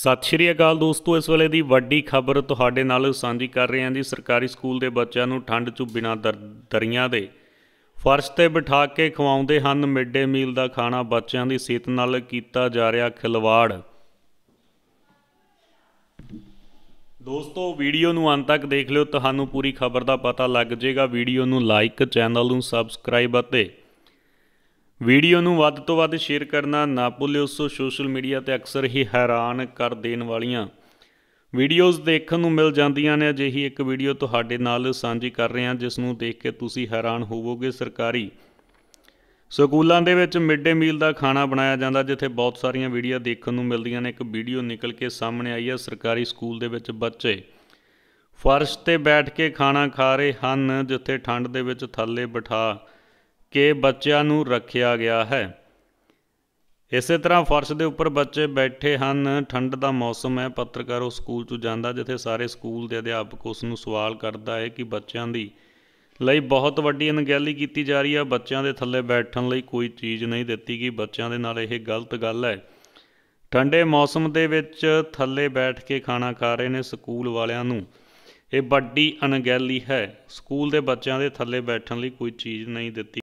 ਸਤਿ ਸ਼੍ਰੀ ਅਕਾਲ ਦੋਸਤੋ ਇਸ ਵੇਲੇ ਦੀ ਵੱਡੀ ਖਬਰ ਤੁਹਾਡੇ ਨਾਲ ਸਾਂਝੀ ਕਰ ਰਹੇ ਹਾਂ ਜੀ ਸਰਕਾਰੀ ਸਕੂਲ ਦੇ ਬੱਚਿਆਂ ਨੂੰ ਠੰਡ 'ਚ ਬਿਨਾ ਦਰੀਆਂ ਦੇ ਫਰਸ਼ ਤੇ ਬਿਠਾ ਕੇ ਖਵਾਉਂਦੇ ਹਨ ਮਿੱਡੇ ਮੀਲ ਦਾ ਖਾਣਾ ਬੱਚਿਆਂ ਦੀ ਸਿਹਤ ਨਾਲ ਕੀਤਾ ਜਾ ਰਿਹਾ ਖਿਲਵਾੜ ਦੋਸਤੋ ਵੀਡੀਓ ਨੂੰ ਅੰਤ ਤੱਕ ਦੇਖ ਲਿਓ ਤੁਹਾਨੂੰ ਪੂਰੀ ਖਬਰ ਦਾ ਪਤਾ ਲੱਗ ਜਾਏਗਾ ਵੀਡੀਓ ਨੂੰ ਲਾਈਕ ਚੈਨਲ ਨੂੰ ਸਬਸਕ੍ਰਾਈਬ ਅਤੇ ਵੀਡੀਓ ਨੂੰ ਵੱਧ ਤੋਂ ਵੱਧ ਸ਼ੇਅਰ ਕਰਨਾ ਨਾ ਭੁੱਲਿਓ ਸੋ ਸੋਸ਼ਲ ਮੀਡੀਆ ਤੇ ਅਕਸਰ ਹੀ ਹੈਰਾਨ ਕਰ ਦੇਣ ਵਾਲੀਆਂ ਵੀਡੀਓਜ਼ ਦੇਖਣ ਨੂੰ ਮਿਲ ਜਾਂਦੀਆਂ ਨੇ ਅਜਿਹੀ ਇੱਕ ਵੀਡੀਓ ਤੁਹਾਡੇ ਨਾਲ ਸਾਂਝੀ ਕਰ ਰਹੇ ਹਾਂ ਜਿਸ ਨੂੰ ਦੇਖ ਕੇ ਤੁਸੀਂ ਹੈਰਾਨ ਹੋਵੋਗੇ ਸਰਕਾਰੀ ਸਕੂਲਾਂ ਦੇ ਵਿੱਚ ਮਿਡ ਡੇ ਮੀਲ ਦਾ ਖਾਣਾ ਬਣਾਇਆ ਜਾਂਦਾ ਜਿੱਥੇ ਬਹੁਤ ਸਾਰੀਆਂ ਵੀਡੀਓ ਦੇਖਣ ਨੂੰ ਮਿਲਦੀਆਂ ਨੇ ਇੱਕ ਵੀਡੀਓ ਨਿਕਲ ਕੇ ਸਾਹਮਣੇ ਆਈ ਹੈ ਸਰਕਾਰੀ ਸਕੂਲ ਦੇ ਵਿੱਚ ਬੱਚੇ ਫਰਸ਼ ਤੇ ਬੈਠ ਕੇ ਖਾਣਾ ਖਾ ਰਹੇ ਹਨ ਜਿੱਥੇ ਠੰਡ ਦੇ ਵਿੱਚ ਥੱਲੇ ਬਿਠਾ ਕੇ ਬੱਚਿਆਂ ਨੂੰ ਰੱਖਿਆ ਗਿਆ ਹੈ ਇਸੇ ਤਰ੍ਹਾਂ ਫਰਸ਼ ਦੇ ਉੱਪਰ ਬੱਚੇ ਬੈਠੇ ਹਨ ਠੰਡ ਦਾ ਮੌਸਮ ਹੈ ਪੱਤਰਕਾਰ ਉਹ ਸਕੂਲ ਤੋਂ ਜਾਂਦਾ ਜਿੱਥੇ ਸਾਰੇ ਸਕੂਲ ਦੇ ਅਧਿਆਪਕ ਉਸ ਨੂੰ ਸਵਾਲ ਕਰਦਾ ਹੈ ਕਿ ਬੱਚਿਆਂ ਦੀ ਲਈ ਬਹੁਤ ਵੱਡੀ ਅਨਗਹਿਲੀ ਕੀਤੀ ਜਾ ਰਹੀ ਹੈ ਬੱਚਿਆਂ ਦੇ ਥੱਲੇ ਬੈਠਣ ਲਈ ਕੋਈ ਚੀਜ਼ ਨਹੀਂ ਦਿੱਤੀ ਗਈ ਬੱਚਿਆਂ ਦੇ ਨਾਲ ਇਹ ਗਲਤ ਗੱਲ ਹੈ ਠੰਡੇ ਮੌਸਮ ਦੇ ਵਿੱਚ ਥੱਲੇ ਬੈਠ ਕੇ ਖਾਣਾ ਖਾ ਰਹੇ ਨੇ ਸਕੂਲ ਵਾਲਿਆਂ ਨੂੰ ਇਹ ਵੱਡੀ ਅਨਗਹਿਲੀ ਹੈ ਸਕੂਲ ਦੇ ਬੱਚਿਆਂ ਦੇ ਥੱਲੇ ਬੈਠਣ ਲਈ ਕੋਈ ਚੀਜ਼ ਨਹੀਂ ਦਿੱਤੀ